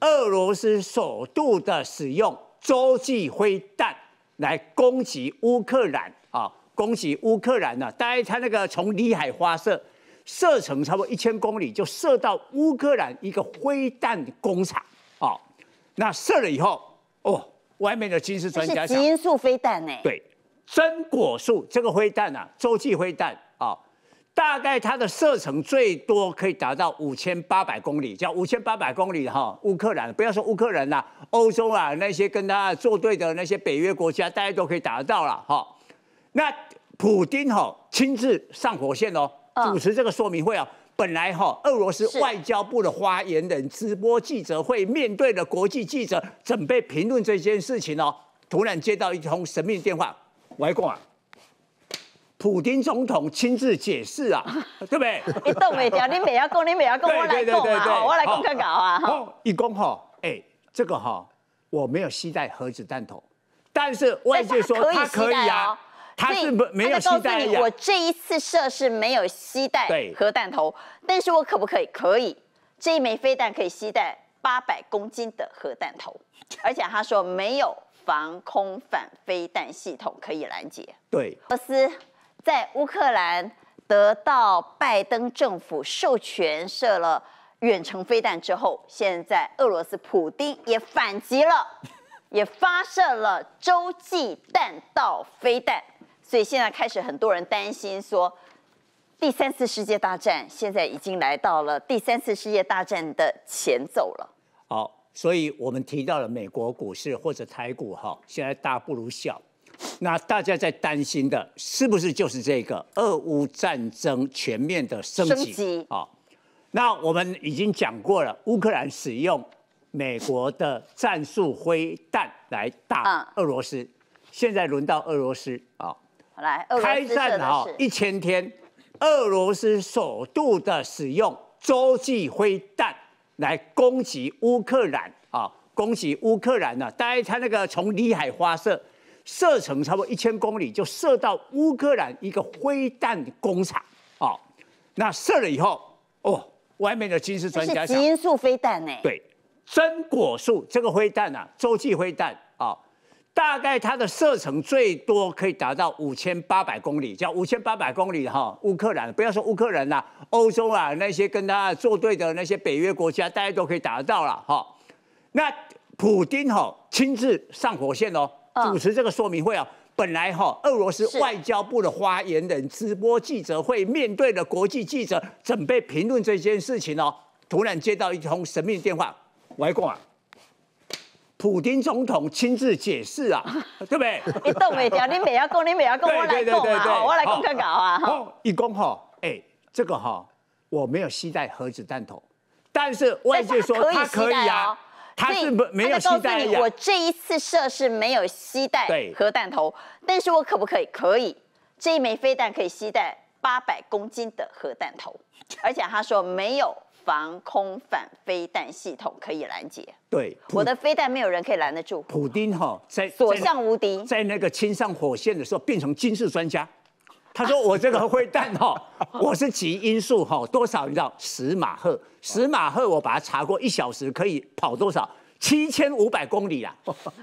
俄罗斯首度的使用洲际飞弹来攻击乌克兰啊，攻击乌克兰呢？大概它那个从里海发射，射程差不多一千公里，就射到乌克兰一个灰弹工厂啊。那射了以后，哦，外面的军事专家是基因素飞弹呢？对，真果树这个灰弹啊，洲际灰弹。大概它的射程最多可以达到五千八百公里，叫五千八百公里哈。乌克兰不要说乌克兰啦，欧洲啊那些跟他作对的那些北约国家，大家都可以打得到啦哈。那普京哈亲自上火线哦，主持这个说明会啊。本来哈俄罗斯外交部的发言人直播记者会，面对的国际记者，准备评论这件事情哦，突然接到一通神秘电话，外公啊。普京总统亲自解释啊，对不对？你动没掉，你没要讲，你没要讲，我来讲嘛，我来讲个搞啊。一讲哈，哎，这个哈，我没有携带核子弹头，但是外界说他可以啊，他是没没有携带。我这一次射是没有携带核弹头，但是我可不可以？可以，这一枚飞弹可以携带八百公斤的核弹头，而且他说没有防空反飞弹系统可以拦截。对，俄罗斯。在乌克兰得到拜登政府授权射了远程飞弹之后，现在俄罗斯普丁也反击了，也发射了洲际弹道飞弹，所以现在开始很多人担心说，第三次世界大战现在已经来到了第三次世界大战的前奏了。好，所以我们提到了美国股市或者台股哈，现在大不如小。那大家在担心的，是不是就是这个俄乌战争全面的升级？好，那我们已经讲过了，乌克兰使用美国的战术灰弹来打俄罗斯，现在轮到俄罗斯啊，来开战啊。一千天，俄罗斯首度的使用洲际灰弹来攻击乌克兰啊，攻击乌克兰啊，大概他那个从里海发射。射程差不多一千公里，就射到乌克兰一个灰弹工厂。哦。那射了以后，哦，外面的军事专家讲，这是极飞弹呢？对，真果树这个灰弹啊，洲际灰弹啊，大概它的射程最多可以达到五千八百公里，叫五千八百公里哈。乌克兰不要说乌克兰啦，欧洲啊那些跟他作对的那些北约国家，大家都可以打得到啦哈。那普丁哈亲自上火线哦。主持这个说明会啊，本来哈俄罗斯外交部的发言人直播记者会，面对的国际记者准备评论这件事情哦，突然接到一通神秘电话，外供啊，普京总统亲自解释啊，对不对？动美娇，你不要供，你不要供，我来供嘛，我来供个稿啊。一供哈，哎，这个哈我没有携带核子弹头，但是外界说他可以啊。他是不没有吸弹我这一次射是没有吸带核弹头，但是我可不可以？可以，这一枚飞弹可以吸带八百公斤的核弹头，而且他说没有防空反飞弹系统可以拦截。对，我的飞弹没有人可以拦得住。普丁哈在所向无敌，在那个亲上火线的时候变成军事专家。他说：“我这个灰弹哈，我是极音速哈，多少你知道？十马赫，十马赫，我把它查过，一小时可以跑多少？七千五百公里啊！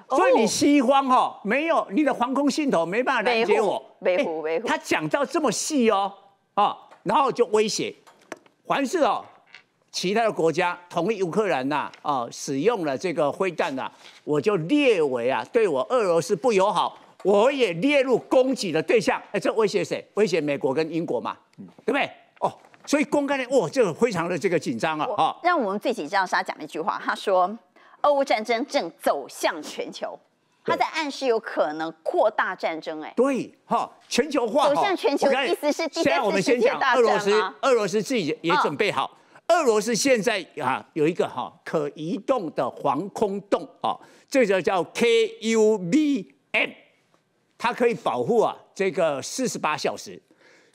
所以你西方哈没有你的防空系统没办法拦截我。北护北护。他讲到这么细哦啊，然后就威胁，凡是哦其他的国家同意乌克兰呐啊使用了这个灰弹呐，我就列为啊对我俄罗斯不友好。”我也列入攻击的对象，哎，这威胁谁？威胁美国跟英国嘛，对不对？哦，所以公开的，哇，这个非常的这个紧张啊！哈，让我们最紧张是他讲了一句话，他说：“俄乌战争正走向全球。”他在暗示有可能扩大战争，哎，对，哈，全球化，走向全球，意思是第三次世界大战我们先讲俄罗斯，俄罗斯自己也准备好，俄罗斯现在啊有一个哈可移动的防空洞，啊，这个叫 KUBN。它可以保护啊，这个四十八小时，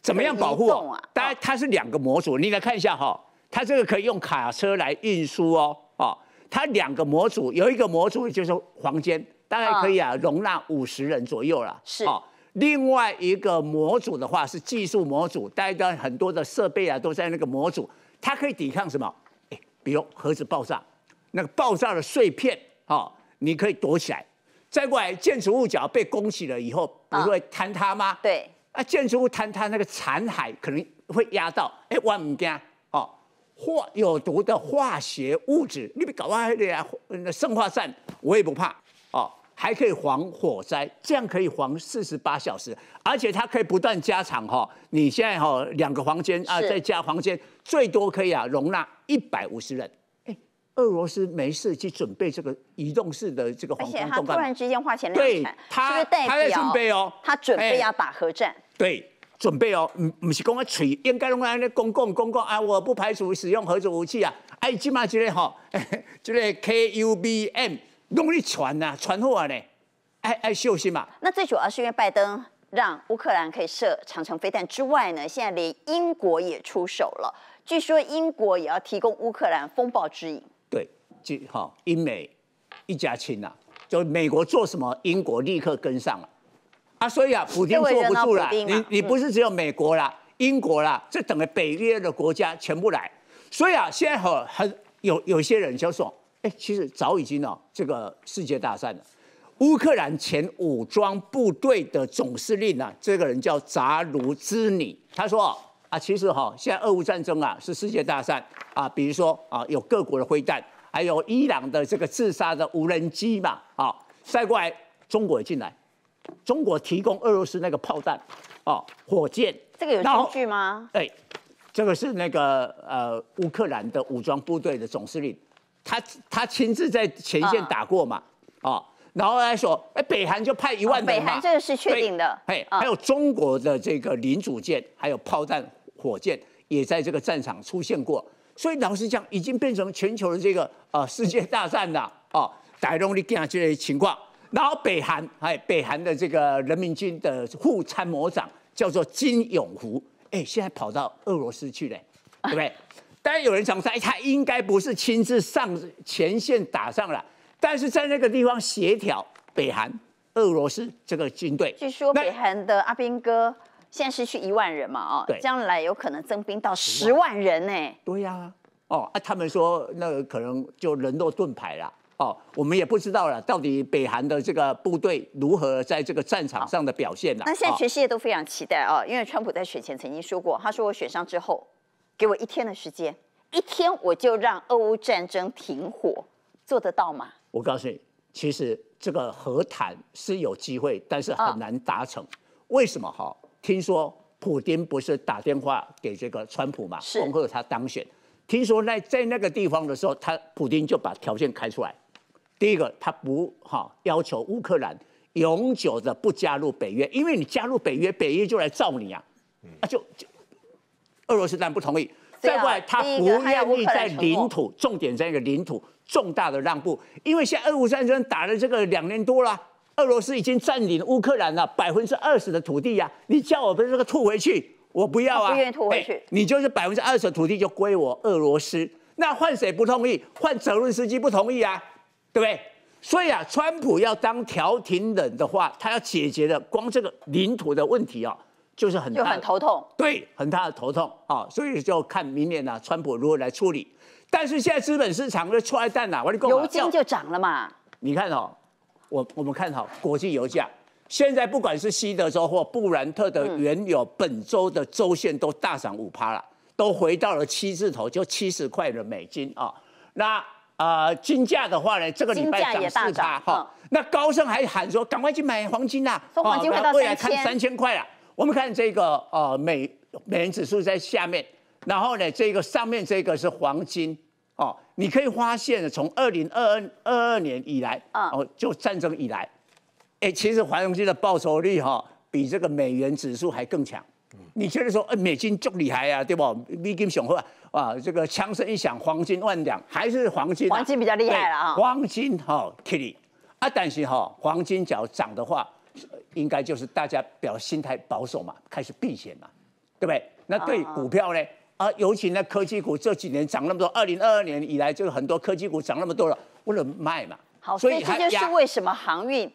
怎么样保护啊？当然它是两个模组，你来看一下哈，它这个可以用卡车来运输哦，哦，它两个模组，有一个模组就是房间，大概可以啊容纳五十人左右了，是哦。另外一个模组的话是技术模组，大家很多的设备啊都在那个模组，它可以抵抗什么？哎，比如盒子爆炸，那个爆炸的碎片，哦，你可以躲起来。再过来，建筑物脚被攻击了以后，不会坍塌吗？对。啊，建筑物坍塌那个残骸可能会压到，哎，万物件哦，化有毒的化学物质，你别搞歪了啊！嗯，生化战我也不怕哦，还可以防火灾，这样可以防四十八小时，而且它可以不断加长哈。你现在哈两个房间啊，再加房间，最多可以啊容纳一百五十人。俄罗斯没事去准备这个移动式的这个，而且他突然之间花钱量产，对，他他在准备哦，他准备要打核战，对，准备哦，唔唔是讲个嘴，应该拢安尼公共公共啊，我不排除使用核子武器啊，哎，即嘛之类吼，之 类 K U B M，努力传呐，传货啊呢，爱爱小心嘛。那最主要是因为拜登让乌克兰可以射长城飞弹之外呢，现在连英国也出手了，据说英国也要提供乌克兰风暴之影。就哈英美一家亲呐，就美国做什么，英国立刻跟上了，啊，所以啊，普京坐不住了，你你不是只有美国啦，英国啦，这等于北约的国家全部来，所以啊，现在很很有有些人就说，哎，其实早已经哦，这个世界大战了。乌克兰前武装部队的总司令呢，这个人叫扎卢兹尼，他说啊，其实哈，现在俄乌战争啊是世界大战啊，比如说啊，有各国的灰弹。还有伊朗的这个自杀的无人机嘛？哦，再过来中国进来，中国提供俄罗斯那个炮弹，哦，火箭。这个有依据吗？哎，这个是那个呃乌克兰的武装部队的总司令，他他亲自在前线打过嘛？哦，然后来说，哎，北韩就派一万的嘛？北韩这个是确定的。哎，还有中国的这个零组件，还有炮弹、火箭，也在这个战场出现过。所以老实讲，已经变成全球的这个呃世界大战了啊，台东的这样之类情况。然后北韩，哎，北韩的这个人民军的副参谋长叫做金永福，哎，现在跑到俄罗斯去了，对不对？当然有人讲说，哎，他应该不是亲自上前线打仗了，但是在那个地方协调北韩、俄罗斯这个军队。据说北韩的阿兵哥。现在失去一万人嘛，哦，将来有可能增兵到十万人呢。对呀，哦，啊，他们说那可能就人肉盾牌啦，哦，我们也不知道了，到底北韩的这个部队如何在这个战场上的表现呢？那现在全世界都非常期待啊，因为川普在选前曾经说过，他说我选上之后，给我一天的时间，一天我就让俄乌战争停火，做得到吗？我告诉你，其实这个和谈是有机会，但是很难达成。为什么？哈？听说普京不是打电话给这个川普嘛，恭贺他当选。听说那在那个地方的时候，他普京就把条件开出来。第一个，他不哈要求乌克兰永久的不加入北约，因为你加入北约，北约就来造你啊。啊就俄罗斯当然不同意。再过来，他不愿意在领土，重点在一个领土重大的让步，因为现在俄乌战争打了这个两年多了。俄罗斯已经占领乌克兰了百分之二十的土地呀！你叫我们这个吐回去，我不要啊！不愿意吐回去，你就是百分之二十的土地就归我俄罗斯。那换谁不同意？换泽连斯基不同意啊，对不对？所以啊，川普要当调停人的话，他要解决的光这个领土的问题啊，就是很就很头痛，对，很大的头痛啊。所以就看明年呢，川普如何来处理。但是现在资本市场的出来蛋了，我跟你讲，油精就涨了嘛。你看哦。我我们看好国际油价，现在不管是西德州或布兰特的原油，本周的周线都大涨五趴了，都回到了七字头，就七十块的美金啊。那呃，金价的话呢，这个礼拜涨四趴哈。那高盛还喊说，赶快去买黄金啦！啊，未来看三千块啊。我们看这个呃美美元指数在下面，然后呢，这个上面这个是黄金。哦，你可以发现，从二零二二二二年以来，啊，就战争以来，哎，其实黄金的报酬率哈，比这个美元指数还更强。你觉得说，哎，美金就厉害啊，对不？美金雄厚啊，这个枪声一响，黄金万两，还是黄金？黄金比较厉害了哈。黄金哈，Kitty，啊，但是哈，黄金只要涨的话，应该就是大家表心态保守嘛，开始避险嘛，对不对？那对股票呢？啊，尤其那科技股这几年涨那么多，二零二二年以来就很多科技股涨那么多了，为了卖嘛。好，所以这就是为什么航运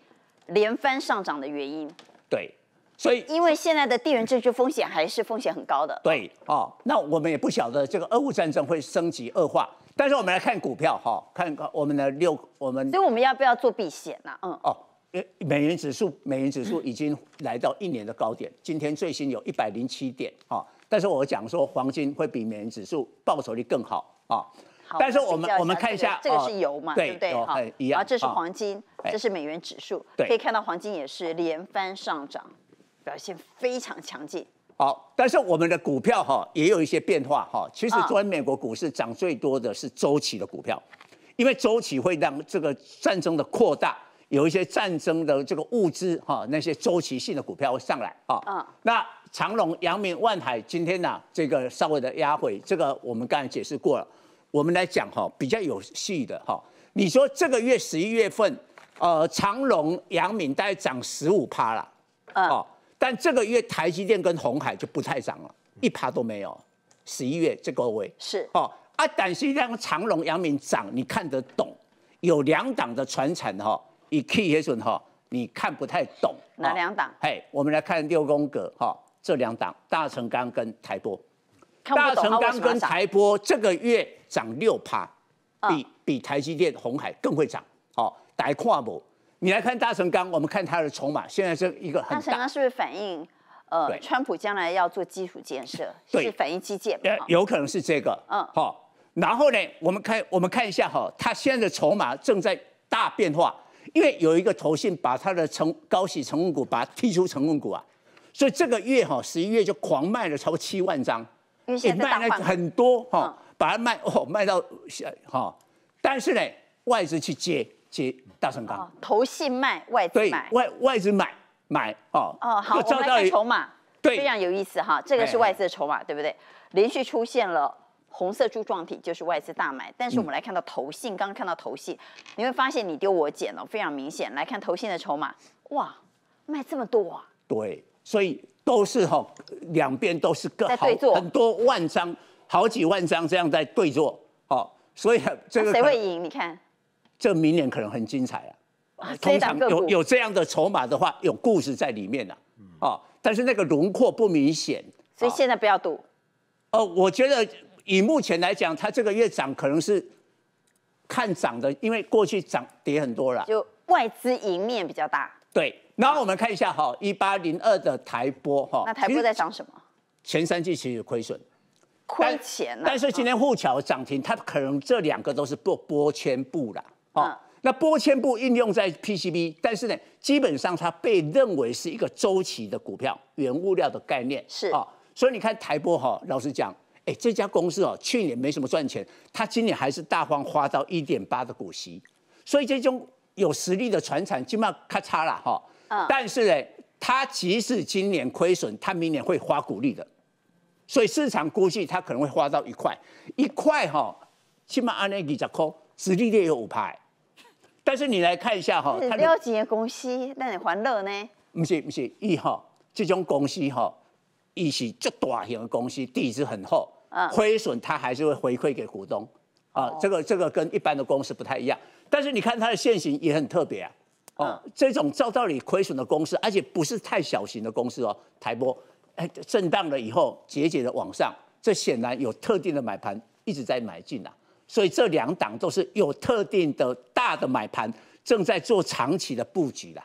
连番上涨的原因。对，所以因为现在的地缘政治风险还是风险很高的。对，哦，那我们也不晓得这个俄乌战争会升级恶化，但是我们来看股票哈，看我们的六，我们所以我们要不要做避险呢？嗯，哦，美元指数，美元指数已经来到一年的高点，今天最新有一百零七点啊。但是我讲说，黄金会比美元指数报酬率更好啊。好，但是我们我们看一下，这个是油嘛？对，有很一样。啊，这是黄金，这是美元指数。可以看到黄金也是连番上涨，表现非常强劲。好，但是我们的股票哈也有一些变化哈。其实昨天美国股市涨最多的是周期的股票，因为周期会让这个战争的扩大有一些战争的这个物资哈，那些周期性的股票会上来啊。嗯。那长隆、阳明、万海，今天呐，这个稍微的压回，这个我们刚才解释过了。我们来讲哈，比较有戏的哈。你说这个月十一月份，呃，长隆、扬明大概涨十五趴了，嗯，哦，但这个月台积电跟红海就不太涨了，一趴都没有。十一月，这个位是哦，啊，但是像长隆、扬明涨，你看得懂，有两档的传产哈，以 key 也算哈，你看不太懂。哪两档？嘿，我们来看六宫格哈。这两档大成钢跟台玻，大成钢跟台玻这个月涨六趴，比比台积电、红海更会涨。好，大跨模，你来看大成钢，我们看它的筹码现在是一个很大。大成钢是不是反映呃，川普将来要做基础建设？对，反映基建。呃，有可能是这个。嗯，好。然后呢，我们看我们看一下哈，它现在的筹码正在大变化，因为有一个投信把它的成高息成分股把它踢出成分股啊。所以这个月哈，十一月就狂卖了，超过七万张，也卖了很多哈，把它卖哦，卖到下哈。但是呢，外资去接接大成钢，头信卖外资买，外外资买买哦。哦，好，我们筹码，对，非常有意思哈。这个是外资的筹码，对不对？连续出现了红色柱状体，就是外资大买。但是我们来看到头信，刚刚看到头信，你会发现你丢我捡了，非常明显。来看头信的筹码，哇，卖这么多啊？对。所以都是哈，两边都是各好很多万张，好几万张这样在对坐，哦，所以这个谁会赢？你看，这明年可能很精彩啊。通常有有这样的筹码的话，有故事在里面呐，哦，但是那个轮廓不明显。所以现在不要赌。哦，我觉得以目前来讲，它这个月涨可能是看涨的，因为过去涨跌很多了。就外资赢面比较大。对，然后我们看一下哈，一八零二的台波哈，那台波在涨什么？前三季其实亏损，亏钱。但是今天沪桥涨停，它可能这两个都是波波铅布啦啊。那波千布应用在 PCB，但是呢，基本上它被认为是一个周期的股票，原物料的概念是啊。所以你看台波哈，老实讲，哎，这家公司哦，去年没什么赚钱，它今年还是大方花到一点八的股息，所以这种。有实力的船厂，起码咔嚓了哈。但是呢，他即使今年亏损，他明年会花股利的，所以市场估计他可能会花到一块，一块哈，起码按那几只股，实力也有五排。但是你来看一下哈，它是六公司，那你欢乐呢？不是不是，一哈这种公司哈，一是这大型的公司，底子很厚，嗯。亏损他还是会回馈给股东啊，这个这个跟一般的公司不太一样。但是你看它的现形也很特别啊，哦，这种照道理亏损的公司，而且不是太小型的公司哦，台波，哎，震荡了以后节节的往上，这显然有特定的买盘一直在买进啊，所以这两档都是有特定的大的买盘正在做长期的布局的。